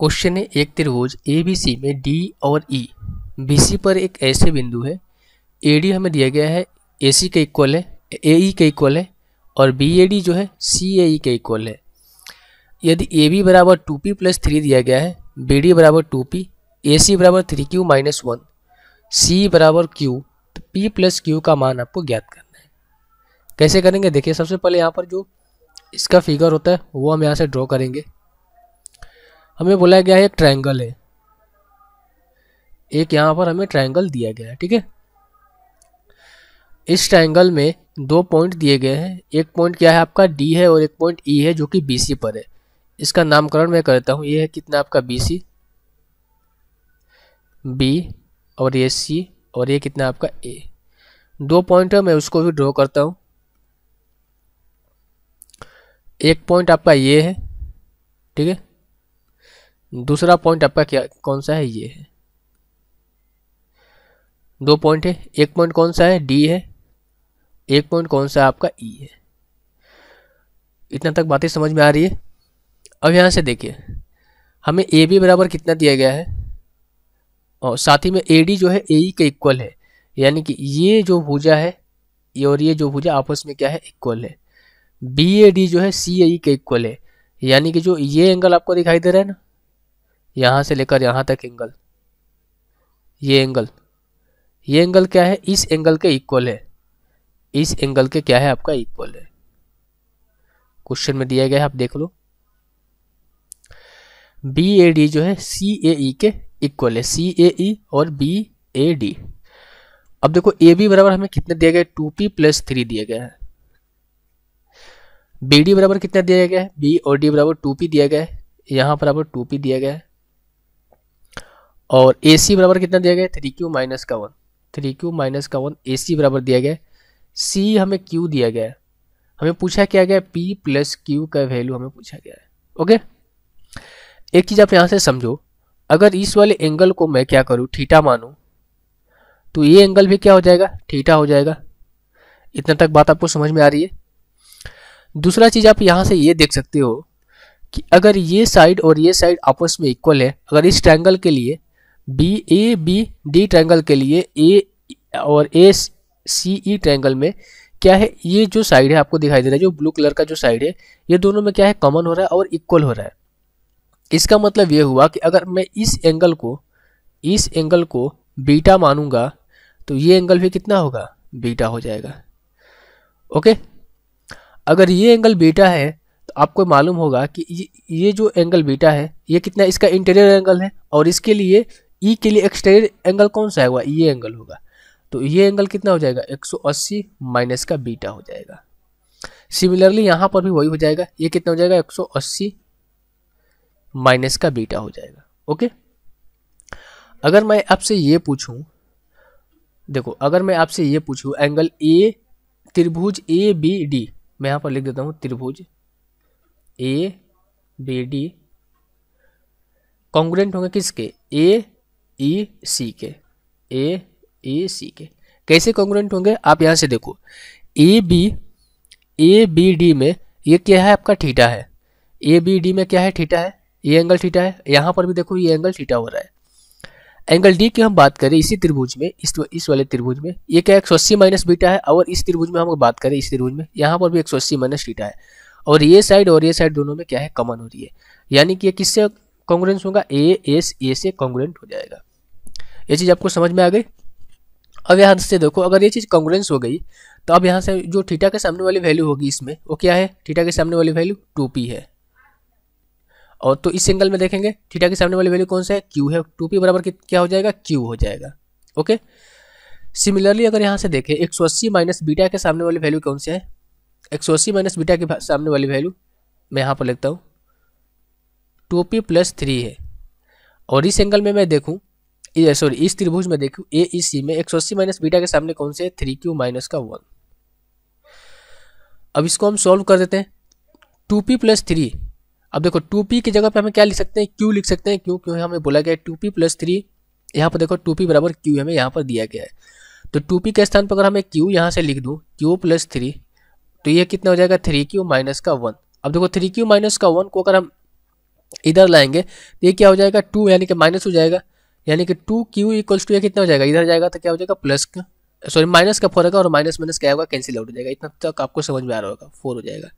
question है एक त्रिभुज ए बी सी में डी और ई बी सी पर एक ऐसे बिंदु है ए डी हमें दिया गया है ए सी का इक्वल है ए ई का इक्वल है और बी ए डी जो है सी ए ई का इक्वल है यदि ए बी बराबर टू पी प्लस थ्री दिया गया है बी डी बराबर टू पी ए सी बराबर three Q minus one C बराबर क्यू तो पी प्लस क्यू का मान आपको ज्ञात करना है कैसे करेंगे देखिए सबसे पहले यहाँ पर जो इसका फिगर होता है वो हम यहाँ से ड्रॉ करेंगे हमें बोला गया है एक ट्रायंगल है एक यहां पर हमें ट्रायंगल दिया गया है ठीक है इस ट्रायंगल में दो पॉइंट दिए गए हैं एक पॉइंट क्या है आपका डी है और एक पॉइंट ई e है जो कि बी पर है इसका नामकरण मैं करता हूं ये है कितना आपका बी सी बी और ये सी और ये कितना आपका ए दो पॉइंट है मैं उसको भी ड्रॉ करता हूं एक पॉइंट आपका ये है ठीक है दूसरा पॉइंट आपका क्या कौन सा है ये है दो पॉइंट है एक पॉइंट कौन सा है डी है एक पॉइंट कौन सा है आपका ई e है इतना तक बातें समझ में आ रही है अब यहाँ से देखिए हमें ए बी बराबर कितना दिया गया है और साथ ही में ए डी जो है ए ई e के इक्वल है यानी कि ये जो भुजा है ये और ये जो भुजा आपस में क्या है इक्वल है बी ए डी जो है सी ए ई के इक्वल है यानी कि जो ये एंगल आपको दिखाई दे रहा है ना यहाँ से लेकर यहाँ तक एंगल ये एंगल ये एंगल क्या है इस एंगल के इक्वल है इस एंगल के क्या है आपका इक्वल है क्वेश्चन में दिया गया है आप देख लो बी ए डी जो है सी ए ई के इक्वल है सी ए ई और बी ए डी अब देखो ए बी बराबर हमें कितने दिया गया टू पी प्लस थ्री दिया गया है बी डी बराबर कितना दिया गया है बी और डी बराबर टू पी दिया गया है यहां बराबर टू पी दिया गया है और ए सी बराबर कितना दिया गया थ्री क्यू माइनस का वन थ्री क्यू माइनस का वन ए सी बराबर दिया गया सी हमें क्यू दिया गया हमें पूछा क्या गया पी प्लस क्यू का वैल्यू हमें पूछा गया है ओके एक चीज़ आप यहाँ से समझो अगर इस वाले एंगल को मैं क्या करूँ ठीठा मानूँ तो ये एंगल भी क्या हो जाएगा ठीठा हो जाएगा इतना तक बात आपको समझ में आ रही है दूसरा चीज़ आप यहाँ से ये देख सकते हो कि अगर ये साइड और ये साइड आपस में इक्वल है अगर इस ट्रैंगल के लिए B A B D triangle के लिए ए और ए सी ई ट्रैंगल में क्या है ये जो साइड है आपको दिखाई दे रहा है जो ब्लू कलर का जो साइड है ये दोनों में क्या है कॉमन हो रहा है और इक्वल हो रहा है इसका मतलब ये हुआ कि अगर मैं इस एंगल को इस एंगल को बीटा मानूंगा तो ये एंगल भी कितना होगा बीटा हो जाएगा ओके अगर ये एंगल बीटा है तो आपको मालूम होगा कि ये जो एंगल बीटा है ये कितना इसका इंटीरियर एंगल है और इसके लिए ई e के लिए एक्सटेरियर एंगल कौन सा होगा ये e एंगल होगा तो ये e एंगल कितना हो जाएगा 180 माइनस का बीटा हो जाएगा सिमिलरली यहाँ पर भी वही हो जाएगा ये e कितना हो जाएगा 180 माइनस का बीटा हो जाएगा ओके अगर मैं आपसे ये पूछूं देखो अगर मैं आपसे ये पूछूं एंगल ए त्रिभुज ए बी डी मैं यहाँ पर लिख देता हूँ त्रिभुज ए बी डी कॉन्ग्रेंट होंगे किसके ए ई सी के ए ए सी के कैसे कॉन्ग्रेंट होंगे आप यहाँ से देखो A B A B D में ये क्या है आपका ठीठा है ए बी डी में क्या है ठीठा है ये एंगल ठीठा है यहाँ पर भी देखो ये एंगल ठीठा हो रहा है एंगल डी की हम बात करें इसी त्रिभुज में इस इस वाले त्रिभुज में ये क्या एक सौ अस्सी माइनस बीटा है और इस त्रिभुज में हम बात करें इस त्रिभुज में यहाँ पर भी एक सौ अस्सी माइनस थीटा है और ये साइड और ये साइड दोनों में क्या है कॉमन हो रही है यानी कि ये किससे कॉन्ग्रेंस होगा ए एस ए से कॉन्ग्रेंट हो जाएगा ये चीज़ आपको समझ में आ गई अब यहाँ से देखो अगर ये चीज़ कॉन्ग्रेंस हो गई तो अब यहाँ से जो ठीटा के सामने वाली वैल्यू होगी इसमें वो क्या है ठीटा के सामने वाली वैल्यू टू पी है और तो इस एंगल में देखेंगे ठीटा के सामने वाली वैल्यू कौन सा है क्यू है टू पी बराबर क्या हो जाएगा क्यू हो जाएगा ओके सिमिलरली अगर यहाँ से देखें एक सौ अस्सी माइनस बीटा के सामने वाली वैल्यू कौन सी है एक सौ अस्सी माइनस बीटा के सामने वाली वैल्यू मैं यहाँ पर लिखता हूँ टू पी प्लस थ्री है और इस एंगल में मैं देखूँ सॉरी इस त्रिभुज में देखो ए ई सी में एक सौ अस्सी माइनस बीटा के सामने कौन से थ्री क्यू माइनस का वन अब इसको हम सॉल्व कर देते हैं टू पी प्लस थ्री अब देखो टू पी की जगह पे हमें क्या लिख सकते हैं क्यू लिख सकते हैं क्यों क्यों हमें बोला गया है टू पी प्लस थ्री यहाँ पर देखो टू पी बराबर क्यू हमें यहाँ पर दिया गया है तो टू पी के स्थान पर अगर हमें क्यू यहाँ से लिख दूँ क्यू प्लस थ्री तो ये कितना हो जाएगा थ्री क्यू माइनस का वन अब देखो थ्री क्यू माइनस का वन को अगर हम इधर लाएंगे तो ये क्या हो जाएगा टू यानी कि माइनस हो जाएगा यानी कि टू क्यू इक्वल्स टू ये कितना हो जाएगा इधर जाएगा तो क्या हो जाएगा प्लस का सॉरी माइनस का फोर होगा और माइनस माइनस क्या होगा कैंसिल आउट हो जाएगा इतना तक आपको समझ में आ रहा होगा फोर हो जाएगा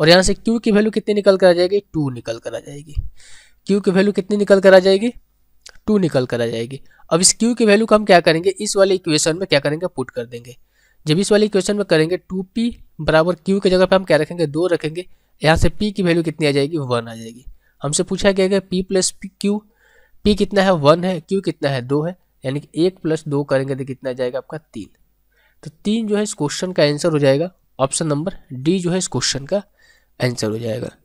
और यहाँ से क्यू की वैल्यू कितनी निकल कर आ जाएगी टू निकल कर आ जाएगी क्यू की वैल्यू कितनी निकल कर आ जाएगी टू निकल कर आ जाएगी अब इस क्यू की वैल्यू को हम क्या करेंगे इस वाले इक्वेशन में क्या करेंगे पुट कर देंगे जब इस वाले इक्वेशन में करेंगे टू पी बराबर क्यू की जगह पर हम क्या रखेंगे दो रखेंगे यहाँ से पी की वैल्यू कितनी आ जाएगी वन आ जाएगी हमसे पूछा गया है पी प्लस क्यू पी कितना है वन है क्यू कितना है दो है यानी कि एक प्लस दो करेंगे तो कितना जाएगा आपका तीन तो तीन जो है इस क्वेश्चन का आंसर हो जाएगा ऑप्शन नंबर डी जो है इस क्वेश्चन का आंसर हो जाएगा